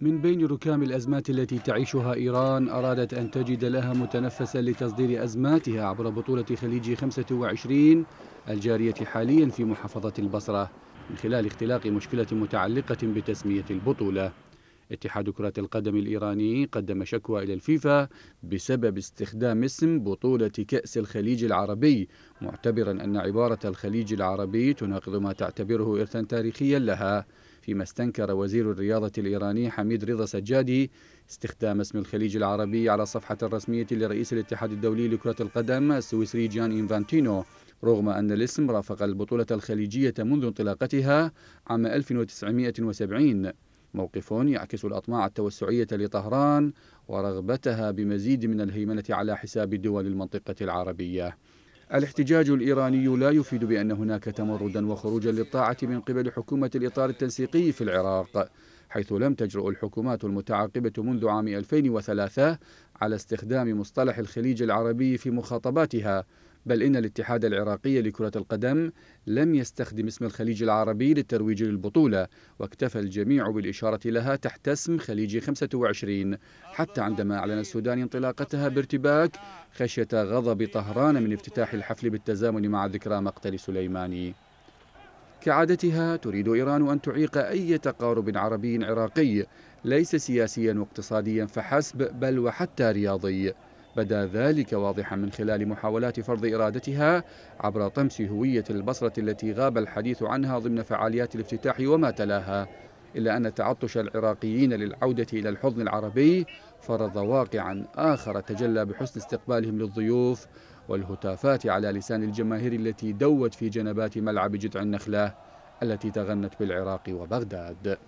من بين ركام الأزمات التي تعيشها إيران أرادت أن تجد لها متنفسا لتصدير أزماتها عبر بطولة خليج 25 الجارية حاليا في محافظة البصرة من خلال اختلاق مشكلة متعلقة بتسمية البطولة اتحاد كرة القدم الإيراني قدم شكوى إلى الفيفا بسبب استخدام اسم بطولة كأس الخليج العربي معتبرا أن عبارة الخليج العربي تناقض ما تعتبره إرثا تاريخيا لها فيما استنكر وزير الرياضة الإيراني حميد رضا سجادي استخدام اسم الخليج العربي على الصفحة الرسمية لرئيس الاتحاد الدولي لكرة القدم السويسري جان إنفانتينو رغم أن الاسم رافق البطولة الخليجية منذ انطلاقتها عام 1970 موقف يعكس الأطماع التوسعية لطهران ورغبتها بمزيد من الهيمنة على حساب دول المنطقة العربية الاحتجاج الإيراني لا يفيد بأن هناك تمردا وخروجا للطاعة من قبل حكومة الإطار التنسيقي في العراق حيث لم تجرؤ الحكومات المتعاقبة منذ عام 2003 على استخدام مصطلح الخليج العربي في مخاطباتها بل إن الاتحاد العراقي لكرة القدم لم يستخدم اسم الخليج العربي للترويج للبطولة واكتفى الجميع بالإشارة لها تحت اسم خليج 25 حتى عندما أعلن السودان انطلاقتها بارتباك خشية غضب طهران من افتتاح الحفل بالتزامن مع ذكرى مقتل سليماني كعادتها تريد إيران أن تعيق أي تقارب عربي عراقي ليس سياسيا واقتصاديا فحسب بل وحتى رياضي بدا ذلك واضحا من خلال محاولات فرض إرادتها عبر طمس هوية البصرة التي غاب الحديث عنها ضمن فعاليات الافتتاح وما تلاها إلا أن تعطش العراقيين للعودة إلى الحضن العربي فرض واقعا آخر تجلى بحسن استقبالهم للضيوف والهتافات على لسان الجماهير التي دوت في جنبات ملعب جذع النخلة التي تغنت بالعراق وبغداد